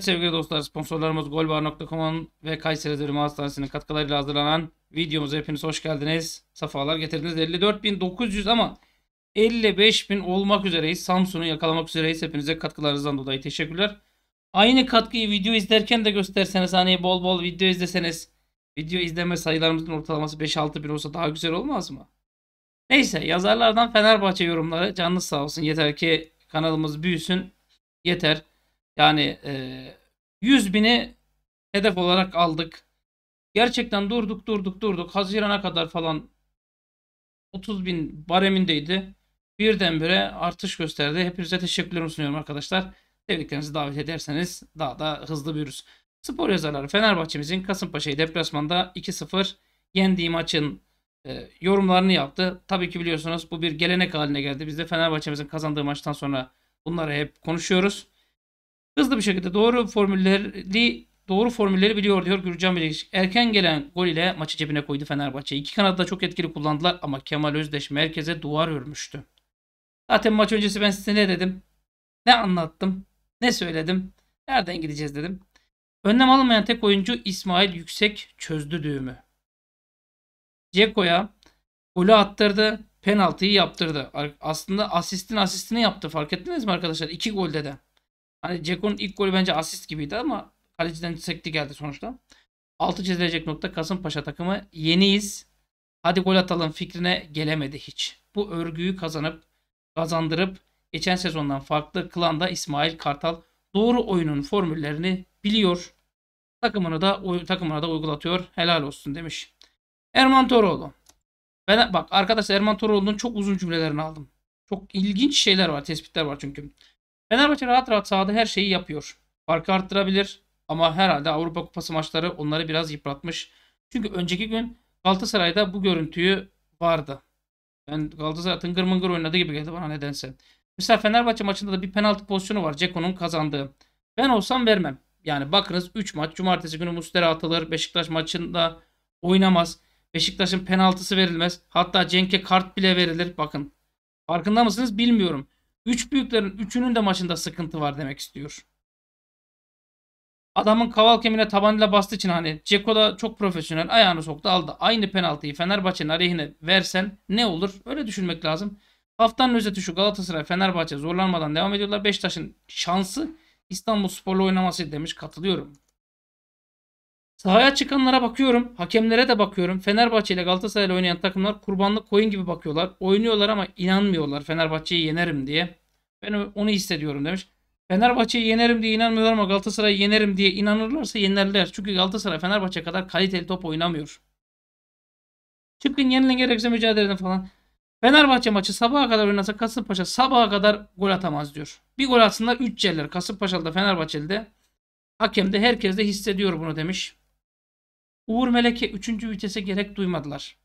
Evet sevgili dostlar sponsorlarımız golbar.com ve Kayseri Devrim Hastanesi'nin katkılarıyla hazırlanan videomuza hepiniz hoş geldiniz. Safalar getirdiniz. 54.900 ama 55.000 olmak üzereyiz. Samsun'u yakalamak üzereyiz. Hepinize katkılarınızdan dolayı teşekkürler. Aynı katkıyı video izlerken de gösterseniz hani bol bol video izleseniz video izleme sayılarımızın ortalaması 5-6 bin olsa daha güzel olmaz mı? Neyse yazarlardan Fenerbahçe yorumları Canlı sağ olsun. Yeter ki kanalımız büyüsün. Yeter. Yani e, 100 bini hedef olarak aldık. Gerçekten durduk durduk durduk. Hazirana kadar falan 30 bin baremindeydi. Birdenbire artış gösterdi. Hepinize teşekkürler sunuyorum arkadaşlar. Sevdiklerinizi davet ederseniz daha da hızlı büyürüz. Spor yazarları Fenerbahçe'mizin Kasımpaşa'yı deplasmanda 2-0 yendiği maçın e, yorumlarını yaptı. Tabii ki biliyorsunuz bu bir gelenek haline geldi. Biz de Fenerbahçe'mizin kazandığı maçtan sonra bunları hep konuşuyoruz. Hızlı bir şekilde doğru formülleri doğru formülleri biliyor diyor Gürcan Bilecik. Erken gelen gol ile maçı cebine koydu Fenerbahçe. İki kanatta çok etkili kullandılar ama Kemal Özdeş merkeze duvar örmüştü. Zaten maç öncesi ben size ne dedim? Ne anlattım? Ne söyledim? Nereden gideceğiz dedim. Önlem almayan tek oyuncu İsmail Yüksek çözdü düğümü. Ceko'ya golü attırdı, penaltıyı yaptırdı. Aslında asistin asistini yaptı fark ettiniz mi arkadaşlar? İki golde de. Hani Ceko'nun ilk golü bence asist gibiydi ama kaleciden sekti geldi sonuçta. Altı çizilecek nokta Kasımpaşa takımı yeniyiz. Hadi gol atalım fikrine gelemedi hiç. Bu örgüyü kazanıp kazandırıp geçen sezondan farklı kılan da İsmail Kartal doğru oyunun formüllerini biliyor. Takımını da takımına da uygulatıyor. Helal olsun demiş. Erman Toroğlu. Ben bak arkadaşlar Erman Toroğlu'nun çok uzun cümlelerini aldım. Çok ilginç şeyler var, tespitler var çünkü. Fenerbahçe rahat rahat sahada her şeyi yapıyor. Farkı arttırabilir ama herhalde Avrupa Kupası maçları onları biraz yıpratmış. Çünkü önceki gün Galatasaray'da bu görüntüyü vardı. Ben yani Galatasaray tıngır mıngır oynadı gibi geldi bana nedense. Mesela Fenerbahçe maçında da bir penaltı pozisyonu var Ceko'nun kazandığı. Ben olsam vermem. Yani bakınız 3 maç. Cumartesi günü Mustera atılır. Beşiktaş maçında oynamaz. Beşiktaş'ın penaltısı verilmez. Hatta Cenk'e kart bile verilir. Bakın. Farkında mısınız bilmiyorum. Üç büyüklerin üçünün de maçında sıkıntı var demek istiyor. Adamın kaval kemiğine tabanıyla bastığı için hani Ceko da çok profesyonel ayağını soktu aldı. Aynı penaltıyı Fenerbahçe'nin aleyhine versen ne olur? Öyle düşünmek lazım. Haftanın özeti şu Galatasaray Fenerbahçe zorlanmadan devam ediyorlar. Beşiktaş'ın şansı İstanbul Spor'la oynaması demiş katılıyorum. Sahaya çıkanlara bakıyorum. Hakemlere de bakıyorum. Fenerbahçe ile Galatasaray ile oynayan takımlar kurbanlık koyun gibi bakıyorlar. Oynuyorlar ama inanmıyorlar Fenerbahçe'yi yenerim diye. Ben onu hissediyorum demiş. Fenerbahçe'yi yenerim diye inanmıyorlar ama Galatasaray'ı yenerim diye inanırlarsa yenerler. Çünkü Galatasaray Fenerbahçe kadar kaliteli top oynamıyor. Çıkın yenilen gerekse mücadele edin falan. Fenerbahçe maçı sabaha kadar oynasa Kasımpaşa sabaha kadar gol atamaz diyor. Bir gol atsınlar 3 yerler. Kasımpaşalı da Fenerbahçeli de hakem de herkes de hissediyor bunu demiş. Uğur Melek'e 3. vitese gerek duymadılar.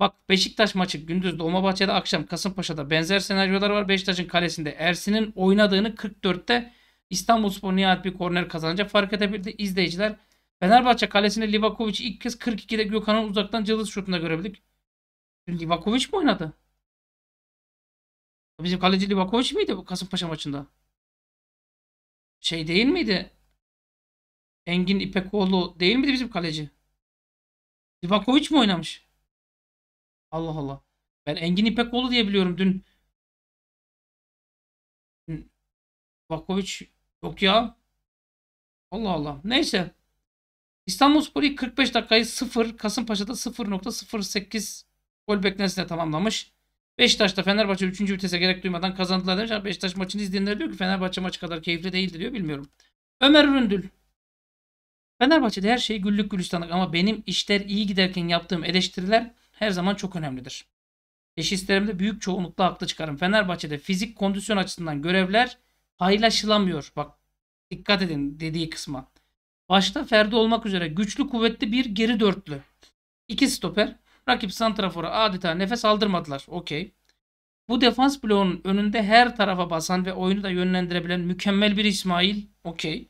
Bak Beşiktaş maçı gündüz Dolmabahçe'de akşam Kasımpaşa'da benzer senaryolar var. Beşiktaş'ın kalesinde Ersin'in oynadığını 44'te İstanbulspor nihayet bir korner kazanınca fark edebildi. izleyiciler Fenerbahçe kalesinde Livakovic'i ilk kez 42'de Gökhan'ın uzaktan cılız şutunda görebildik. Livakovic mi oynadı? Bizim kaleci Livakovic miydi bu Kasımpaşa maçında? Şey değil miydi? Engin İpekoğlu değil miydi bizim kaleci? Livakovic mi oynamış? Allah Allah. Ben Engin İpekoğlu diye biliyorum dün. dün Vakoviç yok ya. Allah Allah. Neyse. İstanbulspor ilk 45 dakikayı 0 Kasımpaşa'da 0.08 gol beklentisine tamamlamış. Beşiktaş'ta Fenerbahçe 3. vitese gerek duymadan kazandılar demiş. Beşiktaş maçını izleyenler diyor ki Fenerbahçe maçı kadar keyifli değildi diyor. Bilmiyorum. Ömer Ründül. Fenerbahçe'de her şey güllük gülistanlık ama benim işler iyi giderken yaptığım eleştiriler her zaman çok önemlidir. Teşhislerimde büyük çoğunlukla haklı çıkarım. Fenerbahçe'de fizik kondisyon açısından görevler paylaşılamıyor. Bak dikkat edin dediği kısma. Başta Ferdi olmak üzere güçlü kuvvetli bir geri dörtlü. İki stoper. Rakip santrafora adeta nefes aldırmadılar. Okey. Bu defans bloğunun önünde her tarafa basan ve oyunu da yönlendirebilen mükemmel bir İsmail. Okey.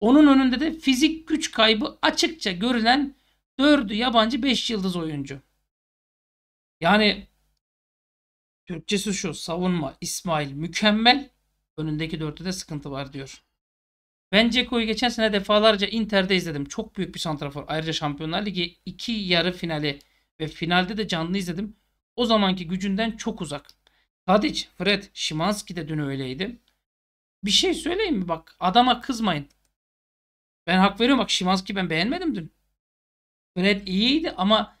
Onun önünde de fizik güç kaybı açıkça görülen dördü yabancı 5 yıldız oyuncu. Yani Türkçesi şu savunma İsmail mükemmel önündeki dörtte de sıkıntı var diyor. Ben Ceko'yu geçen sene defalarca Inter'de izledim. Çok büyük bir santrafor. Ayrıca Şampiyonlar Ligi iki yarı finali ve finalde de canlı izledim. O zamanki gücünden çok uzak. Tadic, Fred, Şimanski de dün öyleydi. Bir şey söyleyeyim mi? Bak adama kızmayın. Ben hak veriyorum. Bak Şimanski ben beğenmedim dün. Fred iyiydi ama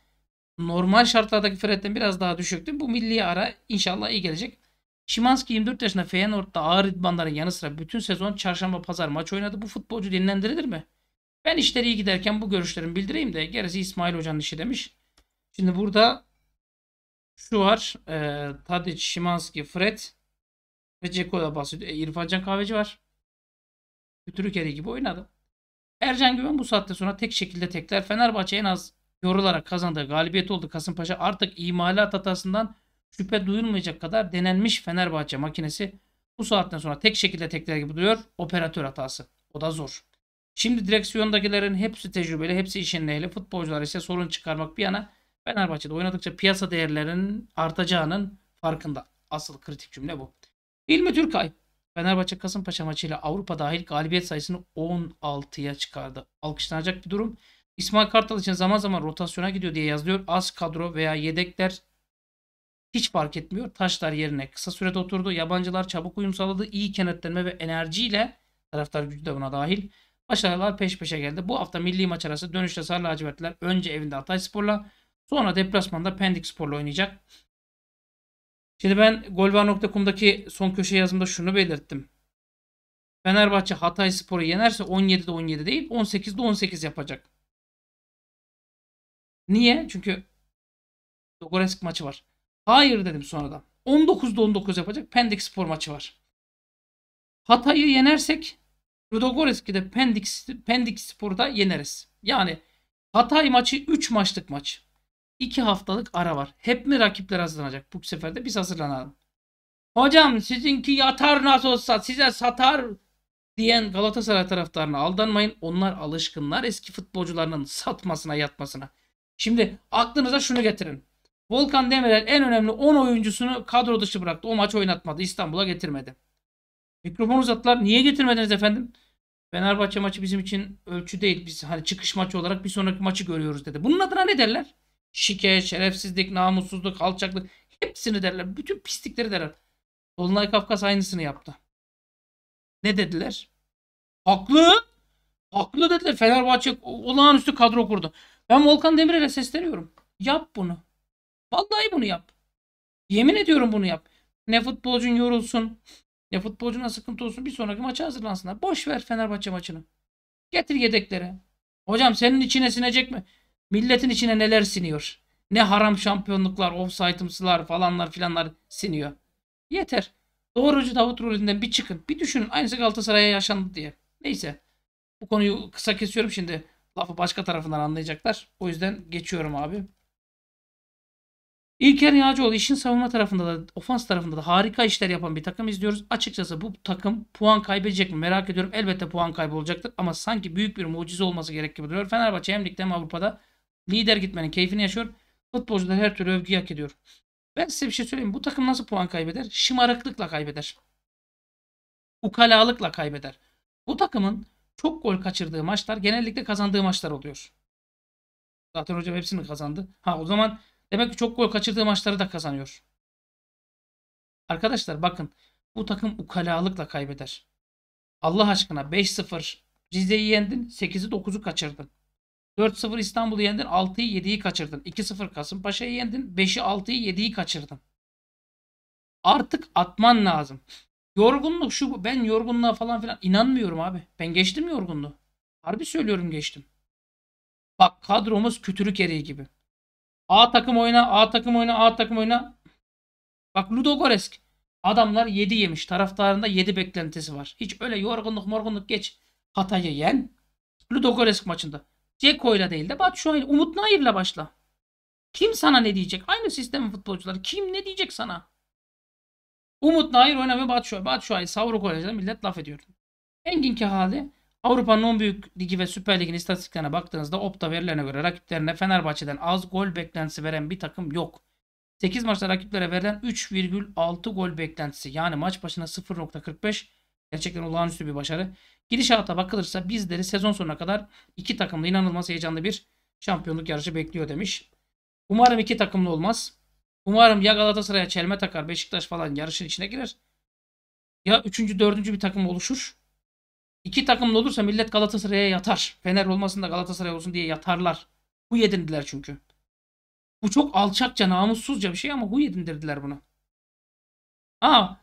normal şartlardaki Fred'den biraz daha düşüktü. Bu milli ara inşallah iyi gelecek. Şimanski 24 yaşında Feyenoord'da ağır idmanların yanı sıra bütün sezon çarşamba pazar maç oynadı. Bu futbolcu dinlendirilir mi? Ben işleri iyi giderken bu görüşlerimi bildireyim de gerisi İsmail Hoca'nın işi demiş. Şimdi burada şu var. E, Tadic, Şimanski, Fred ve Ceko'da bahsediyor. E, İrfan Can Kahveci var. Kütürük eri gibi oynadı. Ercan Güven bu saatte sonra tek şekilde tekler. Fenerbahçe en az yorularak kazandığı galibiyet oldu Kasımpaşa artık imalat hatasından şüphe duyulmayacak kadar denenmiş Fenerbahçe makinesi bu saatten sonra tek şekilde tekrar gibi duruyor operatör hatası. O da zor. Şimdi direksiyondakilerin hepsi tecrübeli, hepsi işin ehli. Futbolcular ise sorun çıkarmak bir yana Fenerbahçe'de oynadıkça piyasa değerlerinin artacağının farkında. Asıl kritik cümle bu. İlmi Türkay Fenerbahçe Kasımpaşa maçıyla Avrupa dahil galibiyet sayısını 16'ya çıkardı. Alkışlanacak bir durum. İsmail Kartal için zaman zaman rotasyona gidiyor diye yazılıyor. Az kadro veya yedekler hiç fark etmiyor. Taşlar yerine kısa sürede oturdu. Yabancılar çabuk uyum sağladı. İyi kenetlenme ve enerjiyle taraftar gücü de buna dahil. Başarılar peş peşe geldi. Bu hafta milli maç arası dönüşte Sarı Lacivertler önce evinde Hatay Spor'la sonra deplasmanda Pendik Spor'la oynayacak. Şimdi ben golvar.com'daki son köşe yazımda şunu belirttim. Fenerbahçe Hatay Spor'u yenerse 17'de 17 değil 18'de 18 yapacak. Niye? Çünkü Dogoresk maçı var. Hayır dedim sonradan. 19'da 19 yapacak Pendik Spor maçı var. Hatay'ı yenersek Ludogorsk'i de Pendik, Pendik Spor'da yeneriz. Yani Hatay maçı 3 maçlık maç. 2 haftalık ara var. Hep mi rakipler hazırlanacak? Bu sefer de biz hazırlanalım. Hocam sizinki yatar nasıl olsa size satar diyen Galatasaray taraftarına aldanmayın. Onlar alışkınlar eski futbolcularının satmasına yatmasına. Şimdi aklınıza şunu getirin. Volkan Demirel en önemli 10 oyuncusunu kadro dışı bıraktı. O maç oynatmadı. İstanbul'a getirmedi. Mikrofonu uzattılar. Niye getirmediniz efendim? Fenerbahçe maçı bizim için ölçü değil. Biz hani çıkış maçı olarak bir sonraki maçı görüyoruz dedi. Bunun adına ne derler? Şike, şerefsizlik, namussuzluk, alçaklık hepsini derler. Bütün pislikleri derler. Dolunay Kafkas aynısını yaptı. Ne dediler? Haklı. Haklı dediler. Fenerbahçe olağanüstü kadro kurdu. Ben Volkan Demirel'e sesleniyorum. Yap bunu. Vallahi bunu yap. Yemin ediyorum bunu yap. Ne futbolcun yorulsun. Ne futbolcuna sıkıntı olsun. Bir sonraki maça hazırlansınlar. Boş ver Fenerbahçe maçını. Getir yedeklere. Hocam senin içine sinecek mi? Milletin içine neler siniyor. Ne haram şampiyonluklar, offside'ımsılar falanlar filanlar siniyor. Yeter. Doğrucu Davut rolünden bir çıkın. Bir düşünün. Aynısı Galatasaray'a yaşandı diye. Neyse. Bu konuyu kısa kesiyorum şimdi. Lafı başka tarafından anlayacaklar. O yüzden geçiyorum abi. İlker Yağcıoğlu işin savunma tarafında da ofans tarafında da harika işler yapan bir takım izliyoruz. Açıkçası bu takım puan kaybedecek mi merak ediyorum. Elbette puan kaybolacaktır, ama sanki büyük bir mucize olması gerek gibi duruyor. Fenerbahçe hem ligde hem Avrupa'da lider gitmenin keyfini yaşıyor. Futbolcular her türlü övgü hak ediyor. Ben size bir şey söyleyeyim. Bu takım nasıl puan kaybeder? Şımarıklıkla kaybeder. Ukalalıkla kaybeder. Bu takımın çok gol kaçırdığı maçlar genellikle kazandığı maçlar oluyor. Zaten hocam hepsini kazandı. Ha o zaman demek ki çok gol kaçırdığı maçları da kazanıyor. Arkadaşlar bakın bu takım ukalalıkla kaybeder. Allah aşkına 5-0 Rize'yi yendin 8'i 9'u kaçırdın. 4-0 İstanbul'u yendin 6'yı 7'yi kaçırdın. 2-0 Kasımpaşa'yı yendin 5'i 6'yı 7'yi kaçırdın. Artık atman lazım. Yorgunluk şu bu. Ben yorgunluğa falan filan inanmıyorum abi. Ben geçtim yorgunluğu. Harbi söylüyorum geçtim. Bak kadromuz kütürük eriği gibi. A takım oyna, A takım oyna, A takım oyna. Bak Ludogoresk. Adamlar 7 yemiş. Taraftarında 7 beklentisi var. Hiç öyle yorgunluk morgunluk geç. Hatay'ı yen. Ludogoresk maçında. Ceko'yla değil de Batshuayi Umut Nayir'le başla. Kim sana ne diyecek? Aynı sistem futbolcuları. Kim ne diyecek sana? Umut Nair oyna ve Batu Şuay. Batu Şuay'ı Savro Kolej'den millet laf ediyordu. Engin Kehali Avrupa'nın 10 büyük ligi ve Süper Lig'in istatistiklerine baktığınızda Opta verilerine göre rakiplerine Fenerbahçe'den az gol beklentisi veren bir takım yok. 8 maçta rakiplere verilen 3,6 gol beklentisi yani maç başına 0.45 gerçekten olağanüstü bir başarı. Gidişata bakılırsa bizleri sezon sonuna kadar iki takımlı inanılmaz heyecanlı bir şampiyonluk yarışı bekliyor demiş. Umarım iki takımlı olmaz. Umarım ya Galatasaray'a çelme takar, Beşiktaş falan yarışın içine girer. Ya üçüncü, dördüncü bir takım oluşur. İki takımlı olursa millet Galatasaray'a yatar. Fener olmasın da Galatasaray olsun diye yatarlar. Bu yedindiler çünkü. Bu çok alçakça, namussuzca bir şey ama bu yedindirdiler bunu. Aa,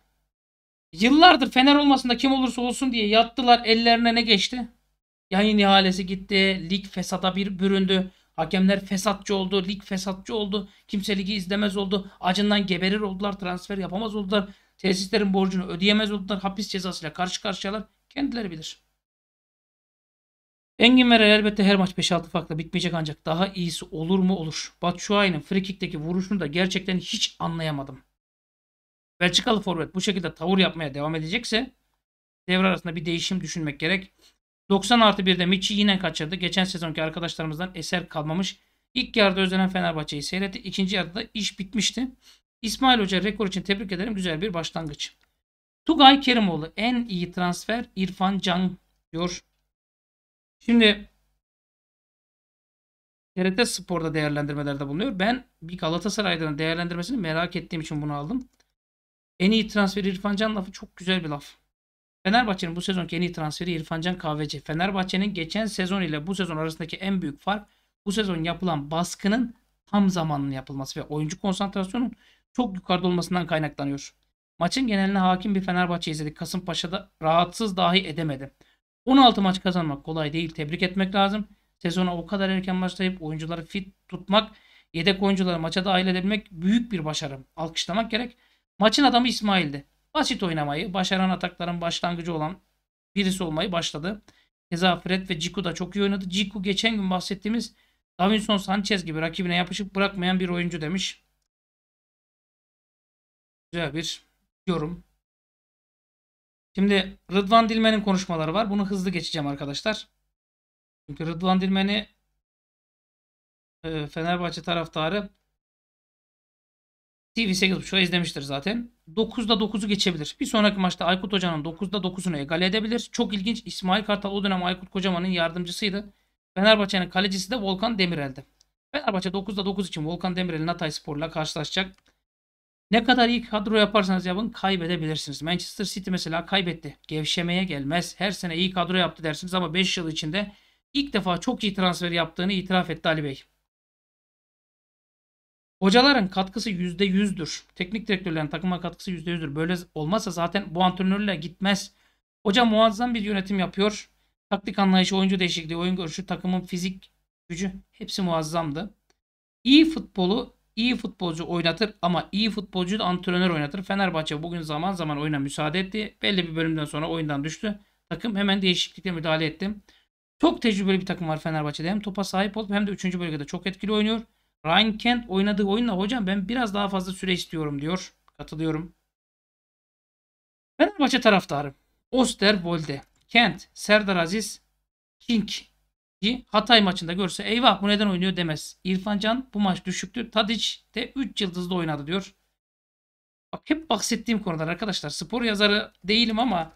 yıllardır Fener olmasın da kim olursa olsun diye yattılar. Ellerine ne geçti? Yayın ihalesi gitti. Lig fesada bir büründü. Hakemler fesatçı oldu, lig fesatçı oldu, kimse ligi izlemez oldu, acından geberir oldular, transfer yapamaz oldular, tesislerin borcunu ödeyemez oldular, hapis cezasıyla karşı karşıyalar, kendileri bilir. Engin Meral elbette her maç 5-6 farkla bitmeyecek ancak daha iyisi olur mu olur. Batshuayi'nin frikikteki vuruşunu da gerçekten hiç anlayamadım. Belçikalı forvet bu şekilde tavır yapmaya devam edecekse devre arasında bir değişim düşünmek gerek. 90 artı 1'de Miçi yine kaçırdı. Geçen sezonki arkadaşlarımızdan eser kalmamış. İlk yarıda özlenen Fenerbahçe'yi seyretti. İkinci yarıda da iş bitmişti. İsmail Hoca rekor için tebrik ederim. Güzel bir başlangıç. Tugay Kerimoğlu en iyi transfer İrfan Can diyor. Şimdi TRT Spor'da değerlendirmelerde bulunuyor. Ben bir Galatasaray'dan değerlendirmesini merak ettiğim için bunu aldım. En iyi transfer İrfan Can lafı çok güzel bir laf. Fenerbahçe'nin bu sezonki en iyi transferi İrfancan Kahveci. Fenerbahçe'nin geçen sezon ile bu sezon arasındaki en büyük fark bu sezon yapılan baskının tam zamanlı yapılması ve oyuncu konsantrasyonun çok yukarıda olmasından kaynaklanıyor. Maçın geneline hakim bir Fenerbahçe izledik. Kasımpaşa'da rahatsız dahi edemedi. 16 maç kazanmak kolay değil. Tebrik etmek lazım. Sezona o kadar erken başlayıp oyuncuları fit tutmak, yedek oyuncuları maça dahil edebilmek büyük bir başarı. Alkışlamak gerek. Maçın adamı İsmail'di. Basit oynamayı, başaran atakların başlangıcı olan birisi olmayı başladı. Keza Fred ve Ciku da çok iyi oynadı. Ciku geçen gün bahsettiğimiz Davinson Sanchez gibi rakibine yapışıp bırakmayan bir oyuncu demiş. Güzel bir yorum. Şimdi Rıdvan Dilmen'in konuşmaları var. Bunu hızlı geçeceğim arkadaşlar. Çünkü Rıdvan Dilmen'i e, Fenerbahçe taraftarı TV8.30'a izlemiştir zaten. 9'da 9'u geçebilir. Bir sonraki maçta Aykut Hoca'nın 9'da 9'unu egale edebilir. Çok ilginç İsmail Kartal o dönem Aykut Kocaman'ın yardımcısıydı. Fenerbahçe'nin kalecisi de Volkan Demirel'di. Fenerbahçe 9'da 9 için Volkan Demirel'in Hatay Spor'la karşılaşacak. Ne kadar iyi kadro yaparsanız yapın kaybedebilirsiniz. Manchester City mesela kaybetti. Gevşemeye gelmez. Her sene iyi kadro yaptı dersiniz ama 5 yıl içinde ilk defa çok iyi transfer yaptığını itiraf etti Ali Bey. Hocaların katkısı %100'dür. Teknik direktörlerin takıma katkısı %100'dür. Böyle olmazsa zaten bu antrenörle gitmez. Hoca muazzam bir yönetim yapıyor. Taktik anlayışı, oyuncu değişikliği, oyun görüşü, takımın fizik gücü hepsi muazzamdı. İyi futbolu iyi futbolcu oynatır ama iyi futbolcu da antrenör oynatır. Fenerbahçe bugün zaman zaman oyuna müsaade etti. Belli bir bölümden sonra oyundan düştü. Takım hemen değişiklikle müdahale etti. Çok tecrübeli bir takım var Fenerbahçe'de. Hem topa sahip olup hem de 3. bölgede çok etkili oynuyor. Ryan Kent oynadığı oyunla hocam ben biraz daha fazla süre istiyorum diyor. Katılıyorum. Fenerbahçe taraftarı. Bolde, Kent, Serdar Aziz, King. Hatay maçında görse eyvah bu neden oynuyor demez. İrfan Can bu maç düşüktü. Tadic de 3 yıldızlı oynadı diyor. Bak hep bahsettiğim konular arkadaşlar. Spor yazarı değilim ama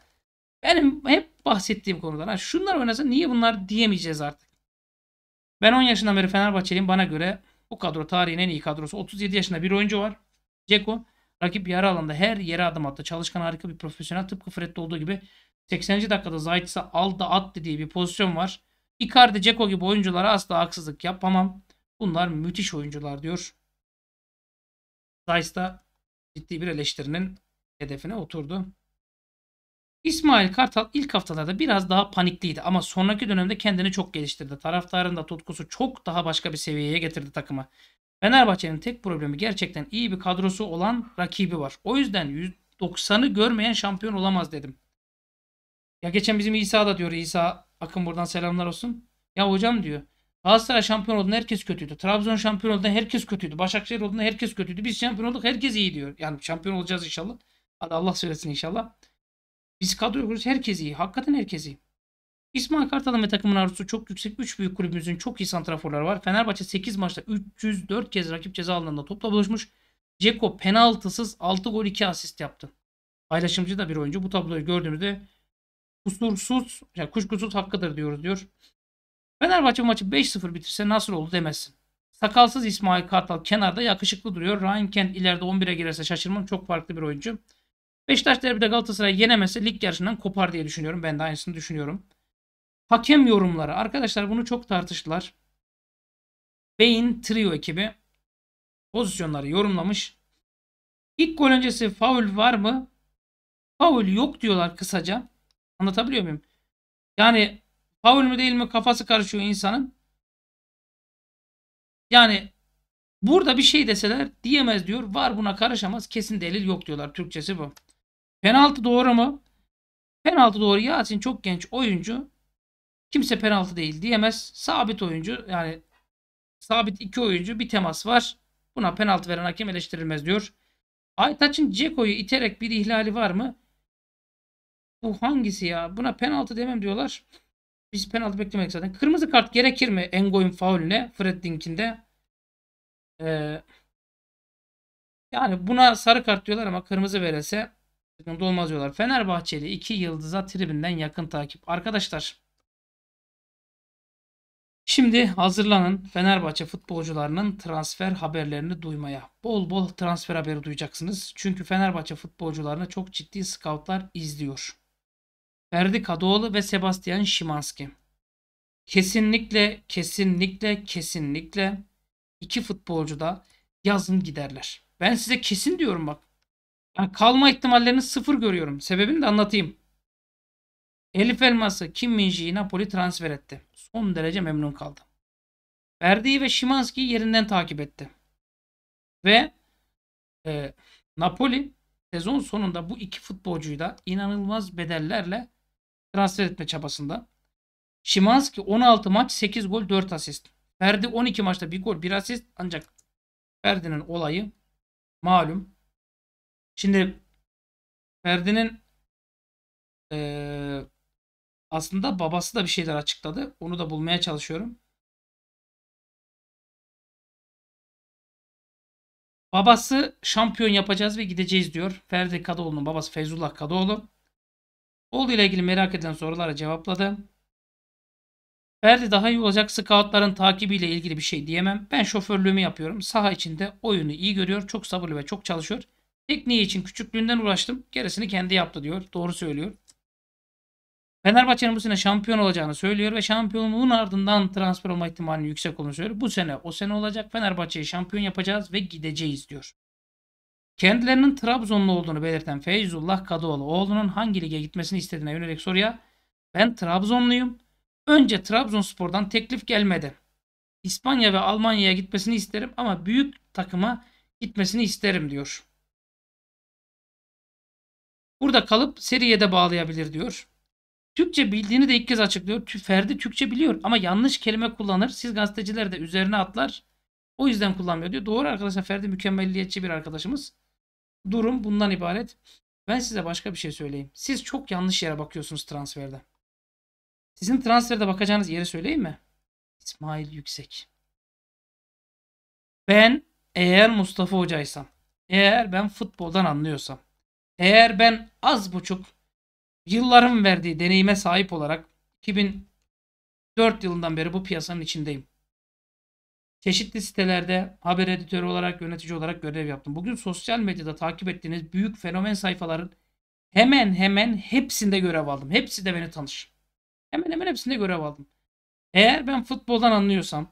benim hep bahsettiğim konular. Ha, şunlar oynasa niye bunlar diyemeyeceğiz artık. Ben 10 yaşından beri Fenerbahçeliyim. Bana göre bu kadro tarihin en iyi kadrosu. 37 yaşında bir oyuncu var. Ceko rakip yarı alanda her yere adım attı. Çalışkan harika bir profesyonel tıpkı Fred'de olduğu gibi 80. dakikada Zaytis'e al da at dediği bir pozisyon var. Icardi, Ceko gibi oyunculara asla haksızlık yapamam. Bunlar müthiş oyuncular diyor. Zaytis ciddi bir eleştirinin hedefine oturdu. İsmail Kartal ilk haftalarda biraz daha panikliydi ama sonraki dönemde kendini çok geliştirdi. Taraftarın da tutkusu çok daha başka bir seviyeye getirdi takımı. Fenerbahçe'nin tek problemi gerçekten iyi bir kadrosu olan rakibi var. O yüzden 190'ı görmeyen şampiyon olamaz dedim. Ya geçen bizim İsa da diyor İsa Akın buradan selamlar olsun. Ya hocam diyor Galatasaray şampiyon olduğunda herkes kötüydü. Trabzon şampiyon olduğunda herkes kötüydü. Başakşehir olduğunda herkes kötüydü. Biz şampiyon olduk herkes iyi diyor. Yani şampiyon olacağız inşallah. Hadi Allah söylesin inşallah. Biz kadro kuruz. Herkes iyi. Hakikaten herkes iyi. İsmail Kartal'ın ve takımın arzusu çok yüksek. 3 büyük kulübümüzün çok iyi santraforları var. Fenerbahçe 8 maçta 304 kez rakip ceza alanında topla buluşmuş. Ceko penaltısız 6 gol 2 asist yaptı. Paylaşımcı da bir oyuncu. Bu tabloyu gördüğümüzde kusursuz, yani kuşkusuz hakkıdır diyoruz diyor. Fenerbahçe maçı 5-0 bitirse nasıl oldu demezsin. Sakalsız İsmail Kartal kenarda yakışıklı duruyor. Ryan Kent ileride 11'e girerse şaşırmam. Çok farklı bir oyuncu. Beşiktaş derbide Galatasaray yenemezse lig yarışından kopar diye düşünüyorum. Ben de aynısını düşünüyorum. Hakem yorumları. Arkadaşlar bunu çok tartıştılar. Beyin Trio ekibi pozisyonları yorumlamış. İlk gol öncesi faul var mı? Faul yok diyorlar kısaca. Anlatabiliyor muyum? Yani faul mü değil mi kafası karışıyor insanın. Yani burada bir şey deseler diyemez diyor. Var buna karışamaz. Kesin delil yok diyorlar. Türkçesi bu. Penaltı doğru mu? Penaltı doğru. Yasin çok genç oyuncu. Kimse penaltı değil diyemez. Sabit oyuncu yani sabit iki oyuncu bir temas var. Buna penaltı veren hakem eleştirilmez diyor. Aytaç'ın Ceko'yu iterek bir ihlali var mı? Bu hangisi ya? Buna penaltı demem diyorlar. Biz penaltı beklemedik zaten. Kırmızı kart gerekir mi Engoy'un faulüne? Fred Dink'inde. Ee, yani buna sarı kart diyorlar ama kırmızı verilse Sıkıntı olmaz diyorlar. Fenerbahçeli 2 yıldıza tribünden yakın takip. Arkadaşlar Şimdi hazırlanın Fenerbahçe futbolcularının transfer haberlerini duymaya. Bol bol transfer haberi duyacaksınız. Çünkü Fenerbahçe futbolcularını çok ciddi scoutlar izliyor. Ferdi Kadıoğlu ve Sebastian Şimanski. Kesinlikle, kesinlikle, kesinlikle iki futbolcu da yazın giderler. Ben size kesin diyorum bak. Yani kalma ihtimallerini sıfır görüyorum. Sebebini de anlatayım. Elif Elmas'ı Kim Minji'yi Napoli transfer etti. Son derece memnun kaldı. Verdiği ve Şimanski'yi yerinden takip etti. Ve e, Napoli sezon sonunda bu iki futbolcuyu da inanılmaz bedellerle transfer etme çabasında. Şimanski 16 maç 8 gol 4 asist. Ferdi 12 maçta 1 gol 1 asist ancak Ferdi'nin olayı malum Şimdi Ferdi'nin e, aslında babası da bir şeyler açıkladı. Onu da bulmaya çalışıyorum. Babası şampiyon yapacağız ve gideceğiz diyor. Ferdi Kadıoğlu'nun babası Feyzullah Kadıoğlu. Oğlu ile ilgili merak edilen sorulara cevapladı. Ferdi daha iyi olacak. Scoutların takibiyle ilgili bir şey diyemem. Ben şoförlüğümü yapıyorum. Saha içinde oyunu iyi görüyor. Çok sabırlı ve çok çalışıyor. Tekniği için küçüklüğünden uğraştım. Gerisini kendi yaptı diyor. Doğru söylüyor. Fenerbahçe'nin bu sene şampiyon olacağını söylüyor ve şampiyonluğun ardından transfer olma ihtimalinin yüksek olduğunu söylüyor. Bu sene o sene olacak. Fenerbahçe'yi şampiyon yapacağız ve gideceğiz diyor. Kendilerinin Trabzonlu olduğunu belirten Feyzullah Kadıoğlu oğlunun hangi lige gitmesini istediğine yönelik soruya ben Trabzonluyum. Önce Trabzonspor'dan teklif gelmedi. İspanya ve Almanya'ya gitmesini isterim ama büyük takıma gitmesini isterim diyor. Burada kalıp seriye de bağlayabilir diyor. Türkçe bildiğini de ilk kez açıklıyor. Ferdi Türkçe biliyor ama yanlış kelime kullanır. Siz gazeteciler de üzerine atlar. O yüzden kullanmıyor diyor. Doğru arkadaşlar Ferdi mükemmelliyetçi bir arkadaşımız. Durum bundan ibaret. Ben size başka bir şey söyleyeyim. Siz çok yanlış yere bakıyorsunuz transferde. Sizin transferde bakacağınız yeri söyleyeyim mi? İsmail Yüksek. Ben eğer Mustafa Hoca'ysam, eğer ben futboldan anlıyorsam, eğer ben az buçuk yılların verdiği deneyime sahip olarak 2004 yılından beri bu piyasanın içindeyim. Çeşitli sitelerde haber editörü olarak, yönetici olarak görev yaptım. Bugün sosyal medyada takip ettiğiniz büyük fenomen sayfaların hemen hemen hepsinde görev aldım. Hepsi de beni tanış. Hemen hemen hepsinde görev aldım. Eğer ben futboldan anlıyorsam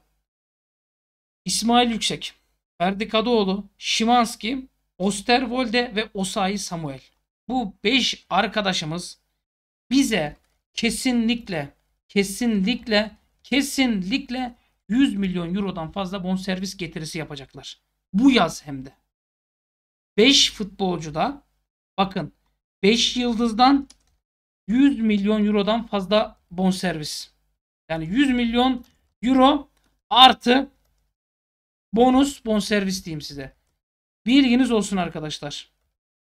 İsmail Yüksek, Ferdi Kadıoğlu, Şimanski Osterwolde ve Osayi Samuel. Bu 5 arkadaşımız bize kesinlikle kesinlikle kesinlikle 100 milyon eurodan fazla bonservis getirisi yapacaklar. Bu yaz hem de. 5 futbolcu da bakın 5 yıldızdan 100 milyon eurodan fazla bonservis. Yani 100 milyon euro artı bonus bonservis diyeyim size. Bilginiz olsun arkadaşlar.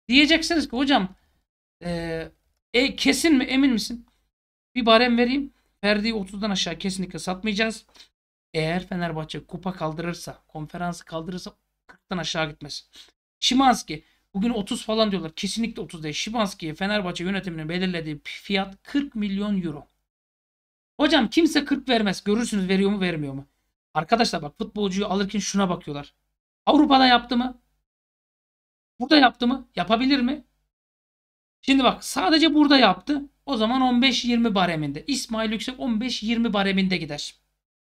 Diyeceksiniz ki hocam e, e, kesin mi emin misin? Bir barem vereyim. Ferdi'yi 30'dan aşağı kesinlikle satmayacağız. Eğer Fenerbahçe kupa kaldırırsa, konferansı kaldırırsa 40'tan aşağı gitmez. Şimanski bugün 30 falan diyorlar. Kesinlikle 30 değil. Şimanski'ye Fenerbahçe yönetiminin belirlediği fiyat 40 milyon euro. Hocam kimse 40 vermez. Görürsünüz veriyor mu vermiyor mu. Arkadaşlar bak futbolcuyu alırken şuna bakıyorlar. Avrupa'da yaptı mı? Burada yaptı mı? Yapabilir mi? Şimdi bak sadece burada yaptı. O zaman 15-20 bareminde. İsmail Yüksek 15-20 bareminde gider.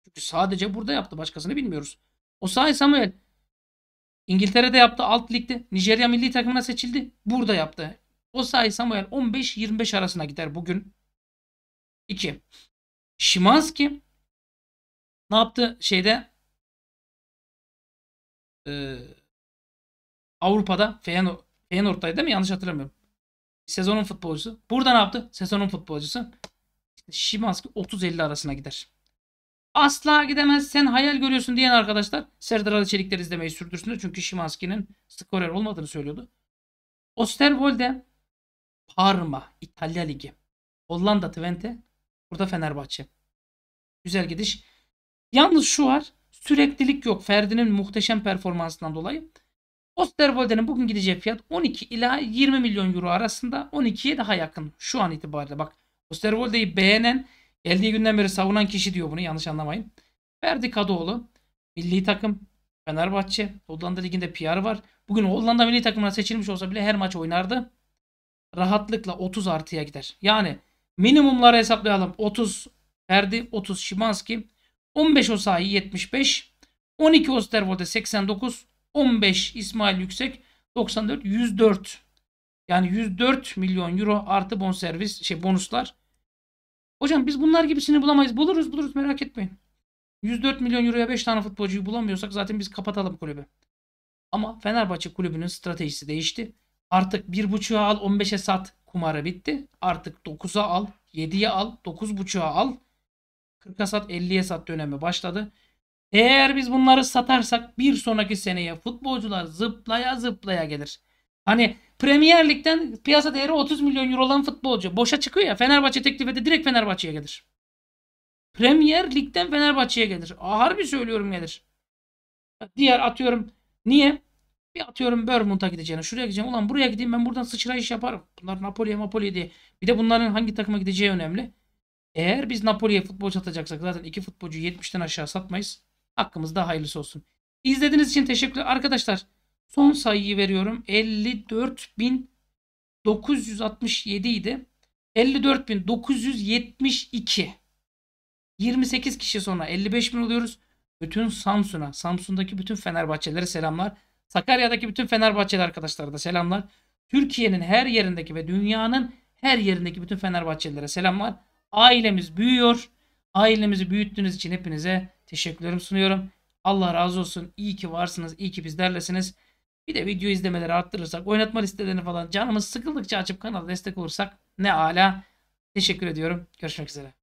Çünkü sadece burada yaptı. Başkasını bilmiyoruz. Osayi Samuel İngiltere'de yaptı. Alt ligde. Nijerya milli takımına seçildi. Burada yaptı. Osayi Samuel 15-25 arasına gider bugün. 2. Şimanski ne yaptı şeyde? Ee, Avrupa'da Feyenoord, Feyenoord'daydı değil mi? Yanlış hatırlamıyorum. Sezonun futbolcusu. Burada ne yaptı? Sezonun futbolcusu. İşte Şimanski 30-50 arasına gider. Asla gidemez sen hayal görüyorsun diyen arkadaşlar Serdar Ali Çelikler izlemeyi sürdürsünler. Çünkü Şimanski'nin skorer olmadığını söylüyordu. Osterwolde Parma İtalya Ligi. Hollanda Twente. Burada Fenerbahçe. Güzel gidiş. Yalnız şu var. Süreklilik yok. Ferdi'nin muhteşem performansından dolayı. Osterwolde'nin bugün gideceği fiyat 12 ila 20 milyon euro arasında 12'ye daha yakın şu an itibariyle. Bak Osterwolde'yi beğenen geldiği günden beri savunan kişi diyor bunu yanlış anlamayın. Ferdi Kadıoğlu milli takım Fenerbahçe Hollanda liginde PR var. Bugün Hollanda milli takımına seçilmiş olsa bile her maç oynardı. Rahatlıkla 30 artıya gider. Yani minimumları hesaplayalım. 30 Ferdi, 30 Şimanski, 15 Osayi 75, 12 Osterwolde 89, 15 İsmail Yüksek 94 104. Yani 104 milyon euro artı bonservis şey bonuslar. Hocam biz bunlar gibisini bulamayız. Buluruz buluruz merak etmeyin. 104 milyon euroya 5 tane futbolcuyu bulamıyorsak zaten biz kapatalım kulübü. Ama Fenerbahçe kulübünün stratejisi değişti. Artık 1.5'a al 15'e sat kumarı bitti. Artık 9'a al 7'ye al 9.5'a al 40'a sat 50'ye sat dönemi başladı. Eğer biz bunları satarsak bir sonraki seneye futbolcular zıplaya zıplaya gelir. Hani Premier Lig'den piyasa değeri 30 milyon euro olan futbolcu boşa çıkıyor ya Fenerbahçe teklif etti direkt Fenerbahçe'ye gelir. Premier Lig'den Fenerbahçe'ye gelir. Aa, harbi söylüyorum gelir. Diğer atıyorum niye? Bir atıyorum Bournemouth'a gideceğini. Şuraya gideceğim. Ulan buraya gideyim ben buradan sıçrayış yaparım. Bunlar Napoli'ye Napoli diye. Bir de bunların hangi takıma gideceği önemli. Eğer biz Napoli'ye futbol satacaksak zaten iki futbolcu 70'ten aşağı satmayız. Hakkımızda hayırlısı olsun. İzlediğiniz için teşekkürler. Arkadaşlar son sayıyı veriyorum. 54.967 idi. 54.972 28 kişi sonra 55.000 oluyoruz. Bütün Samsun'a, Samsun'daki bütün Fenerbahçelere selamlar. Sakarya'daki bütün Fenerbahçeli arkadaşlara da selamlar. Türkiye'nin her yerindeki ve dünyanın her yerindeki bütün Fenerbahçelilere selamlar. Ailemiz büyüyor. Ailemizi büyüttüğünüz için hepinize teşekkürlerimi sunuyorum. Allah razı olsun. İyi ki varsınız. İyi ki bizlerlesiniz. Bir de video izlemeleri arttırırsak, oynatma listelerini falan canımız sıkıldıkça açıp kanala destek olursak ne ala. Teşekkür ediyorum. Görüşmek üzere.